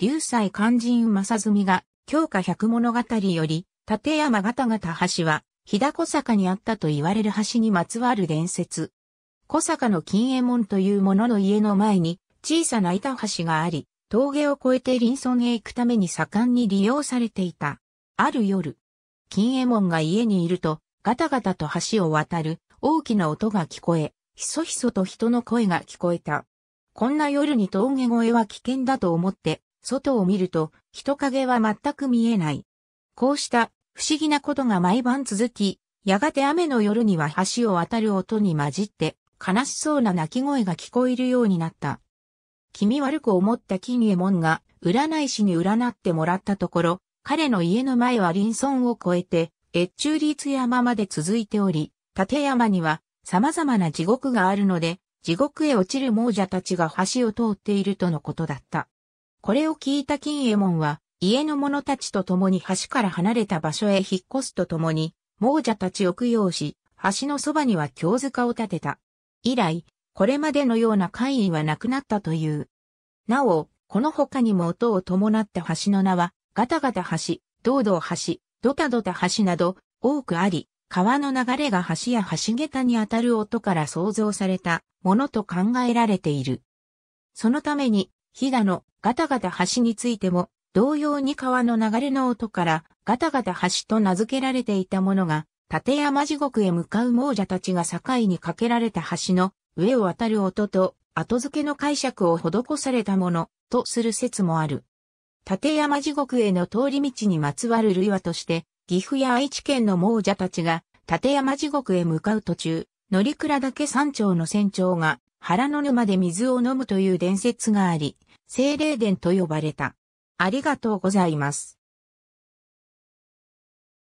流祭肝心正澄が、京華百物語より、立山方々橋は、日高坂にあったと言われる橋にまつわる伝説。小坂の金右衛門という者の家の前に、小さな板橋があり、峠を越えて林村へ行くために盛んに利用されていた。ある夜、金右衛門が家にいると、ガタガタと橋を渡る大きな音が聞こえ、ひそひそと人の声が聞こえた。こんな夜に峠越えは危険だと思って、外を見ると人影は全く見えない。こうした不思議なことが毎晩続き、やがて雨の夜には橋を渡る音に混じって悲しそうな泣き声が聞こえるようになった。気味悪く思った金右衛門が占い師に占ってもらったところ、彼の家の前は林村を越えて越中立山まで続いており、立山には様々な地獄があるので、地獄へ落ちる亡者たちが橋を通っているとのことだった。これを聞いた金右衛門は、家の者たちと共に橋から離れた場所へ引っ越すと共に、亡者たちを供養し、橋のそばには京塚を建てた。以来、これまでのような会員はなくなったという。なお、この他にも音を伴った橋の名は、ガタガタ橋、堂々橋、ドタドタ橋など、多くあり、川の流れが橋や橋桁に当たる音から想像されたものと考えられている。そのために、飛騨のガタガタ橋についても、同様に川の流れの音からガタガタ橋と名付けられていたものが、立山地獄へ向かう亡者たちが境に架けられた橋の上を渡る音と後付けの解釈を施されたものとする説もある。立山地獄への通り道にまつわる類話として、岐阜や愛知県の亡者たちが立山地獄へ向かう途中、乗鞍岳山頂の船長が原の沼で水を飲むという伝説があり、精霊殿と呼ばれた。ありがとうございます。